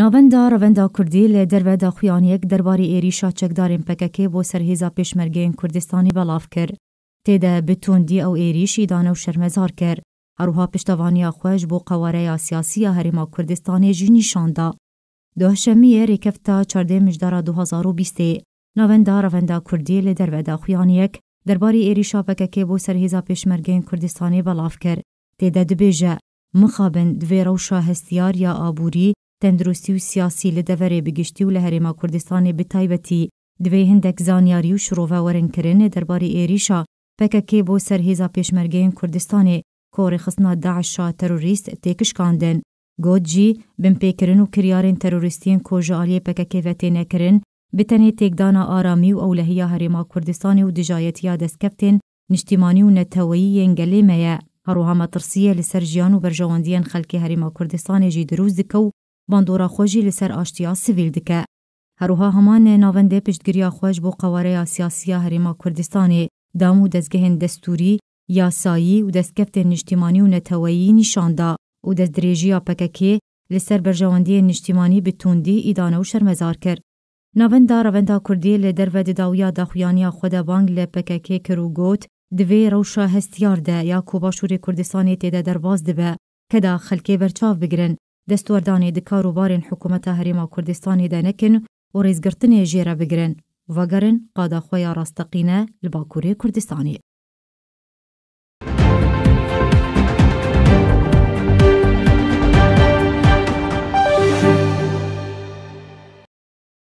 ناوەندا ڕەوەندا کوردی لە دەروە داخویانەک دەرباری ئێریشا چەکدارێن پەکەکێ بۆ سەرهێزا پێشمەرگەین کوردستانی بەڵاو کرد تێدە بتوندی ئەو ئێریشی دانە و شەرمەزار کرد هەروها پشتەوانیا خوۆش بۆ قەوارەیە سیاسیە هەرێما کوردستانی ژینیشاندا دۆهشەمیە ڕێکەفتا چاردێ مژدارا 2020 ناوەندا ڕەوەندا کوردی لە دەروەدا خویانەک دەرباری ئێریشا پەکەکێ بۆ سەرهێزا پێشمەرگەین کوردستانی بەڵاو کرد تێدە دبێژە مخابن دوێرە و شاهستیار یا ئابووری تەندروستی و سیاسی لە دەوەرێ بگشتی و لە هەرێما کوردستانی بتایبەتی دوێ هەندێک زانیاری و شرۆڤ وەرنکردنێ دەرباری ئێریشە پەکەکێ بۆ سەرهێزا پێشمەرگەیان کوردستانێ کۆڕی خستنا داعشا تەروریست تێکشکاندن گۆجی بمپێکردن و کریارن تەروریستیان کۆژعالیە پەکەکێڤەتێ نەکردن بتەنێ تێکدانا ئارامی و ئەولەهەیە هەرێما کوردستانی و دژایەتیا دەستکەفتێن نیشتیمانی و نەتەوەیی یەنگەلێمەیە هەروها مەترسیە لەسەر ژیان و بەرژەوەندیان خەلکی هەریما کوردستانێژی دروست دکە و باندۆرا خۆشی لەسەر ئاشتیا سیڤیل دکە هەروها هەمانە ناوەندێ پشتگریا خۆش بۆ قەوارەیە سیاسیە هەرێما کوردستانی دام و دەستگەهێن دەستوری یاسایی و دەستکەفتێ نیشتیمانی و نەتەوەیی نیشاندا و دەستدرێژیە پەکەکێ لەسەر بەرژەوەندیە نیشتیمانی بتوندی ئیدانە و شەرمەزار کرد ناوەندا ڕەوەندا کوردی لە دەرە دداویە داخویانیا خۆدە بانگ لە پەکەکێ کرد و گوت دوێ ڕەوشە هەستیاردە یا کۆباشووری کوردستانی تێدە دەرباز دەبە کەدا خەلکێ بەرچاو بگرن دەستوەردانی دی کاروبارên حکوومەتە هەرێما کوردستانی دەنەکن و ڕێزگرتنێ ژێرە بگرن وەگەرن قاداخۆیان ڕاستەقینە لە باکووری کوردستانی